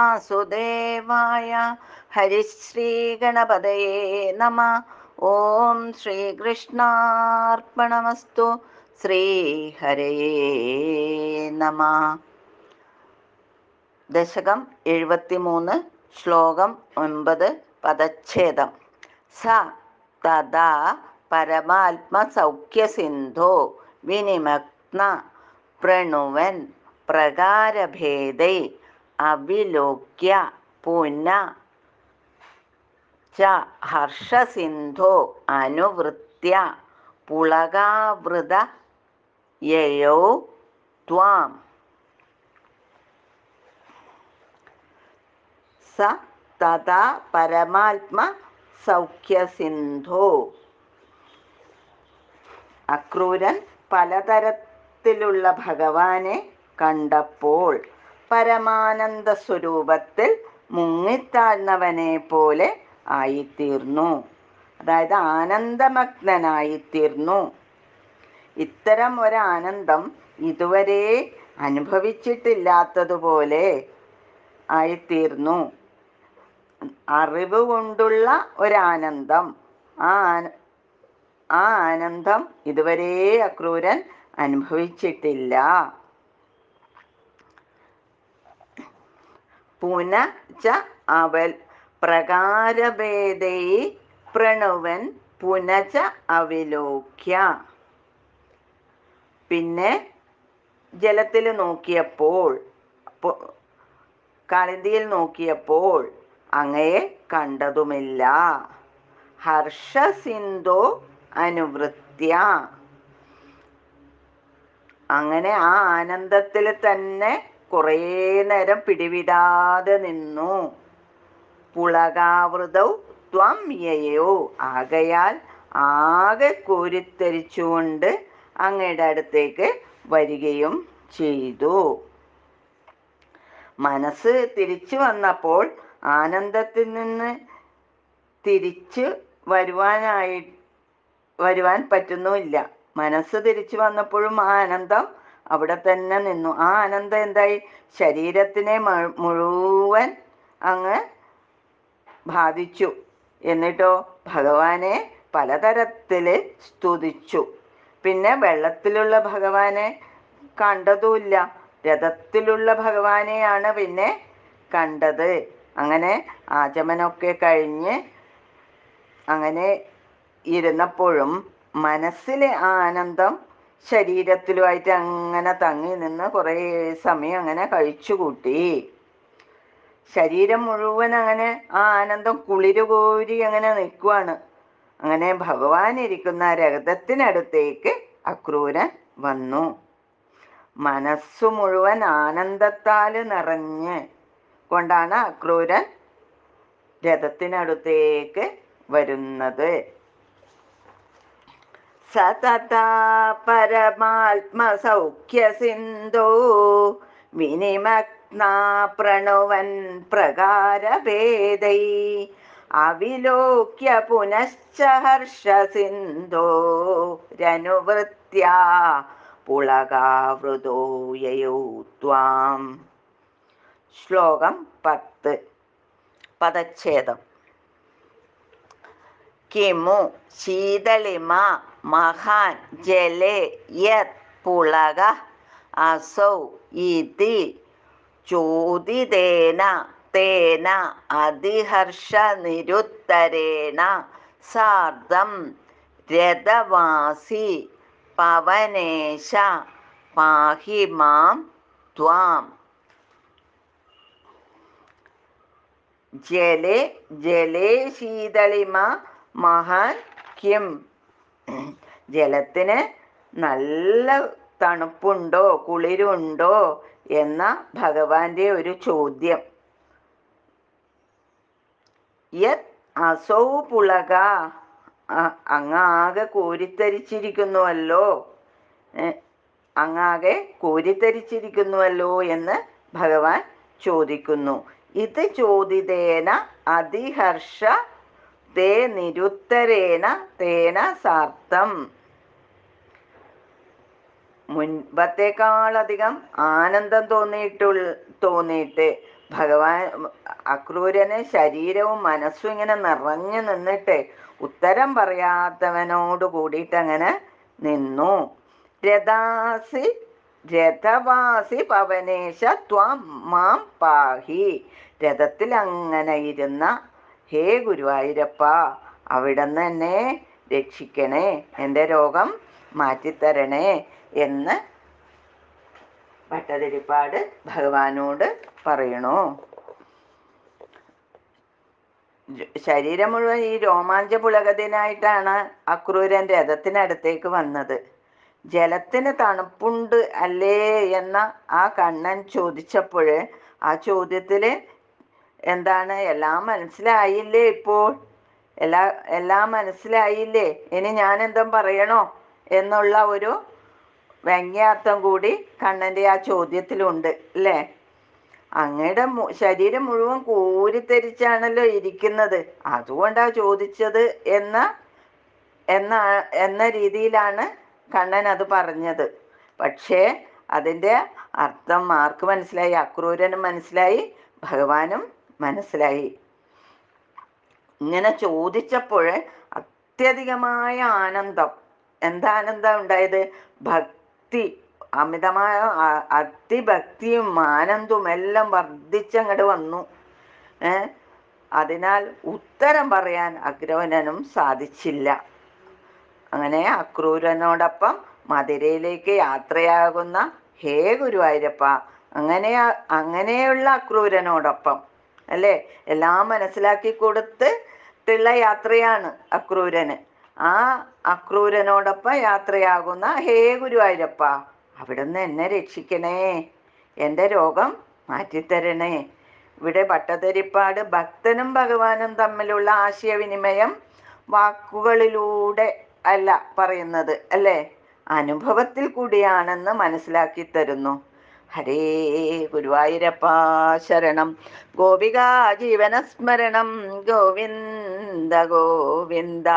വാസുദേവായ ഹരിശ്രീഗണപതയേ നമ ഓം ശ്രീകൃഷ്ണാർപ്പണമസ്തു ശ്രീഹരേ നമ ദശകം എഴുപത്തി മൂന്ന് ശ്ലോകം ഒൻപത് പദച്ഛേദം സ തഥാ പരമാത്മസൗഖ്യസിന്ധോ വിനിമഗ്ന പ്രണുവൻ പ്രകാരഭേദൈ അവിലോക്യ പുന ച ഹർഷസിന്ധോ അനുവൃത്യ പുളകാവൃത യയോ ത്വാം സ തഥാ പരമാത്മ സൗഖ്യസിന്ധോ അക്രൂരൻ പലതരത്തിലുള്ള ഭഗവാനെ കണ്ടപ്പോൾ പരമാനന്ദ സ്വരൂപത്തിൽ മുങ്ങിത്താഴ്ന്നവനെ പോലെ ആയിത്തീർന്നു അതായത് ആനന്ദമഗ്നായിത്തീർന്നു ഇത്തരം ഒരാനന്ദം ഇതുവരെ അനുഭവിച്ചിട്ടില്ലാത്തതുപോലെ ആയിത്തീർന്നു അറിവ് കൊണ്ടുള്ള ഒരാനന്ദം ആ ആ ആനന്ദം ഇതുവരെ അക്രൂരൻ അനുഭവിച്ചിട്ടില്ല പുനച്ച അവൽ പ്രകാരഭേദേ പ്രണവൻ പുനച്ച അവലോക്യ പിന്നെ ജലത്തിൽ നോക്കിയപ്പോൾ കളിന്തിയിൽ നോക്കിയപ്പോൾ അങ്ങയെ കണ്ടതുമില്ല ഹർഷസിന്ധോ അനുവൃത്യ അങ്ങനെ ആ ആനന്ദത്തിൽ തന്നെ കുറേ നേരം പിടിവിടാതെ നിന്നു പുളകാവൃതൗ ത്വം യയോ ആകയാൽ ആകെ കോരിത്തരിച്ചുകൊണ്ട് അങ്ങയുടെ അടുത്തേക്ക് വരികയും ചെയ്തു മനസ്സ് തിരിച്ചു വന്നപ്പോൾ ആനന്ദത്തിൽ നിന്ന് തിരിച്ചു വരുവാനായി വരുവാൻ പറ്റുന്നുമില്ല മനസ്സ് തിരിച്ചു വന്നപ്പോഴും ആ ആനന്ദം അവിടെ തന്നെ നിന്നു ആ ആനന്ദം എന്തായി ശരീരത്തിനെ മുഴുവൻ അങ്ങ് ബാധിച്ചു എന്നിട്ടോ ഭഗവാനെ പലതരത്തിൽ സ്തുതിച്ചു പിന്നെ വെള്ളത്തിലുള്ള ഭഗവാനെ കണ്ടതുമില്ല രഥത്തിലുള്ള ഭഗവാനെയാണ് പിന്നെ കണ്ടത് അങ്ങനെ ആചമനൊക്കെ കഴിഞ്ഞ് അങ്ങനെ ഇരുന്നപ്പോഴും മനസ്സിലെ ആ ആനന്ദം ശരീരത്തിലുമായിട്ട് അങ്ങനെ തങ്ങി നിന്ന് കുറേ സമയം അങ്ങനെ കഴിച്ചു കൂട്ടി ശരീരം മുഴുവൻ അങ്ങനെ ആ ആനന്ദം കുളിരുകോരി അങ്ങനെ നിൽക്കുവാണ് അങ്ങനെ ഭഗവാൻ ഇരിക്കുന്ന രഥത്തിനടുത്തേക്ക് അക്രൂരൻ വന്നു മനസ്സു മുഴുവൻ ആനന്ദത്താൽ നിറഞ്ഞ് കൊണ്ടാണ് അക്രൂരൻ രഥത്തിനടുത്തേക്ക് വരുന്നത് സതതാ പരമാത്മസൗഖ്യസിന്ധോ വിനിമഗ്നാ പ്രണുവൻ പ്രകാരഭേദൈ അവിലോക്യ പുനശ്ച ഹർഷസിന്ധോ രനുവൃത്യാ പുളകാവൃതോ യയോ ശ്ലോകം പത്ത് പദച്ഛേദം കിമു ശീതളിമ മഹാൻ ജലേ യത് പുളക അസൗ ഇതി ചോദിതേന തേന അതിഹർഷ നിരുത്തരേണ സാർദ്ധം രഥവാസി പവനേശ പാഹി മാം ത്വാം ജലേ ജലേ ശീതളിമ മഹാൻ കിം ജലത്തിന് നല്ല തണുപ്പുണ്ടോ കുളിരുണ്ടോ എന്ന ഭഗവാന്റെ ഒരു ചോദ്യം യത് അസൗ പുളക അങ്ങാകെ കോരിത്തരിച്ചിരിക്കുന്നുവല്ലോ അങ്ങാകെ കോരിത്തരിച്ചിരിക്കുന്നുവല്ലോ എന്ന് ഭഗവാൻ ചോദിക്കുന്നു ഇത് ചോദിതേന അതിഹർഷ തേ നിരുത്തരേണ തേന സാർത്ഥം മുൻപത്തേക്കാളധികം ആനന്ദം തോന്നിയിട്ടുള്ള തോന്നിയിട്ട് ഭഗവാൻ അക്രൂരന് ശരീരവും മനസ്സും ഇങ്ങനെ നിറഞ്ഞു നിന്നിട്ട് ഉത്തരം പറയാത്തവനോട് കൂടിയിട്ട് അങ്ങനെ നിന്നു രഥാസി രഥവാസി പവനേശ ത്വം മാം പാഹി രഥത്തിൽ അങ്ങനെ ഇരുന്ന ഹേ ഗുരുവായൂരപ്പ അവിടുന്ന് എന്നെ രക്ഷിക്കണേ എൻ്റെ രോഗം മാറ്റിത്തരണേ എന്ന് ഭട്ടതിരിപ്പാട് ഭഗവാനോട് പറയണു ശരീരം മുഴുവൻ ഈ രോമാഞ്ച പുളകതിനായിട്ടാണ് അക്രൂരൻ രഥത്തിനടുത്തേക്ക് വന്നത് ജലത്തിന് തണുപ്പുണ്ട് അല്ലേ എന്ന ആ കണ്ണൻ ചോദിച്ചപ്പോൾ ആ ചോദ്യത്തിൽ എന്താണ് എല്ലാം മനസ്സിലായില്ലേ ഇപ്പോൾ എല്ലാ എല്ലാം മനസ്സിലായില്ലേ ഇനി ഞാൻ എന്തും പറയണോ എന്നുള്ള ഒരു വ്യംഗ്യാർത്ഥം കൂടി കണ്ണൻ്റെ ആ ചോദ്യത്തിലുണ്ട് അല്ലേ അങ്ങയുടെ ശരീരം മുഴുവൻ കോരിത്തരിച്ചാണല്ലോ ഇരിക്കുന്നത് അതുകൊണ്ടാ ചോദിച്ചത് എന്ന എന്ന എന്ന രീതിയിലാണ് കണ്ണൻ അത് പറഞ്ഞത് പക്ഷേ അതിൻ്റെ അർത്ഥം മാർക്ക് മനസ്സിലായി അക്രൂരനും മനസ്സിലായി ഭഗവാനും മനസ്സിലായി ഇങ്ങനെ ചോദിച്ചപ്പോൾ അത്യധികമായ ആനന്ദം എന്താ ആനന്ദം ഉണ്ടായത് ഭക്തി അമിതമായ അതിഭക്തിയും ആനന്ദവും എല്ലാം വർദ്ധിച്ചങ്ങട് വന്നു ഏർ അതിനാൽ ഉത്തരം പറയാൻ അഗ്രവനനും സാധിച്ചില്ല അങ്ങനെ അക്രൂരനോടൊപ്പം മധുരയിലേക്ക് യാത്രയാകുന്ന ഹേ ഗുരുവായൂരപ്പ അങ്ങനെ അങ്ങനെയുള്ള അക്രൂരനോടൊപ്പം അല്ലേ എല്ലാം മനസ്സിലാക്കി കൊടുത്തിട്ടുള്ള യാത്രയാണ് അക്രൂരന് ആ അക്രൂരനോടൊപ്പം യാത്രയാകുന്ന ഹേ ഗുരുവായൂരപ്പ അവിടുന്ന് എന്നെ രക്ഷിക്കണേ എൻ്റെ രോഗം മാറ്റിത്തരണേ ഇവിടെ ഭട്ടതിരിപ്പാട് ഭക്തനും ഭഗവാനും തമ്മിലുള്ള ആശയവിനിമയം വാക്കുകളിലൂടെ അല്ല പറയുന്നത് അല്ലേ അനുഭവത്തിൽ കൂടിയാണെന്ന് മനസ്സിലാക്കി തരുന്നു ഹരേ ഗുരുവായൂരപ്പ ശരണം ഗോപികാ ജീവനസ്മരണം ഗോവിന്ദ ഗോവിന്ദ